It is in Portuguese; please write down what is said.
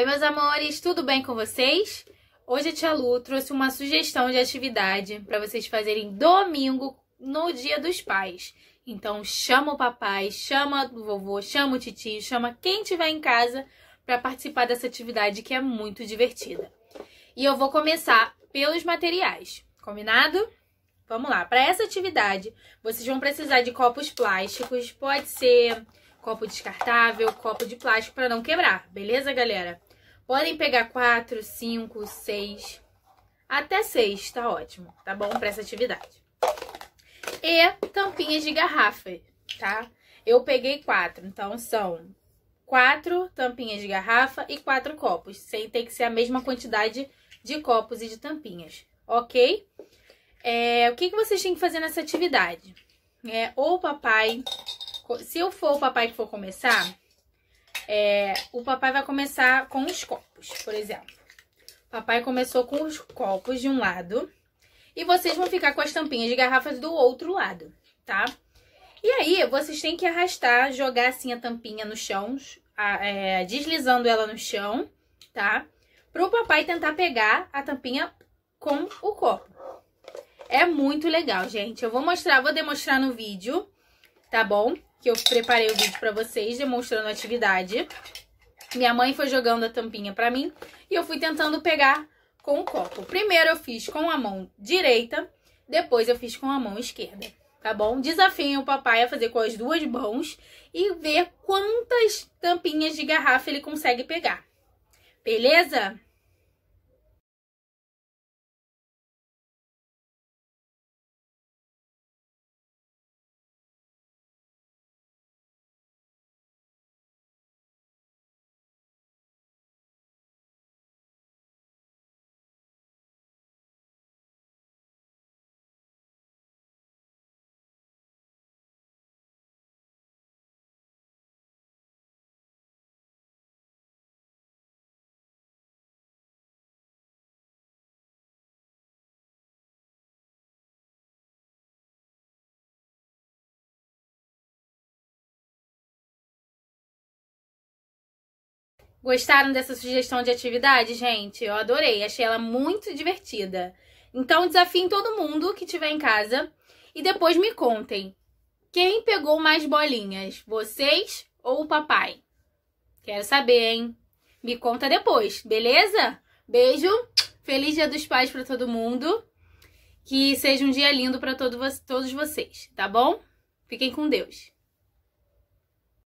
Oi, meus amores, tudo bem com vocês? Hoje a Tia Lu trouxe uma sugestão de atividade para vocês fazerem domingo no Dia dos Pais. Então chama o papai, chama o vovô, chama o titio, chama quem tiver em casa para participar dessa atividade que é muito divertida. E eu vou começar pelos materiais, combinado? Vamos lá. Para essa atividade, vocês vão precisar de copos plásticos, pode ser copo descartável, copo de plástico para não quebrar, beleza, galera? Podem pegar 4, 5, 6, até 6, tá ótimo, tá bom para essa atividade. E tampinhas de garrafa, tá? Eu peguei 4, então são 4 tampinhas de garrafa e 4 copos, sem ter que ser a mesma quantidade de copos e de tampinhas, ok? É, o que, que vocês têm que fazer nessa atividade? É, ou o papai se eu for o papai que for começar, é, o papai vai começar com os copos, por exemplo. O papai começou com os copos de um lado e vocês vão ficar com as tampinhas de garrafas do outro lado, tá? E aí, vocês têm que arrastar, jogar assim a tampinha no chão, a, é, deslizando ela no chão, tá? Para o papai tentar pegar a tampinha com o copo. É muito legal, gente. Eu vou mostrar, vou demonstrar no vídeo, tá bom? que eu preparei o vídeo para vocês, demonstrando a atividade. Minha mãe foi jogando a tampinha para mim e eu fui tentando pegar com o copo. Primeiro eu fiz com a mão direita, depois eu fiz com a mão esquerda, tá bom? Desafiem o papai a fazer com as duas mãos e ver quantas tampinhas de garrafa ele consegue pegar. Beleza? Gostaram dessa sugestão de atividade, gente? Eu adorei, achei ela muito divertida. Então, desafiem todo mundo que estiver em casa e depois me contem. Quem pegou mais bolinhas? Vocês ou o papai? Quero saber, hein? Me conta depois, beleza? Beijo. Feliz Dia dos Pais para todo mundo. Que seja um dia lindo para todo, todos vocês, tá bom? Fiquem com Deus.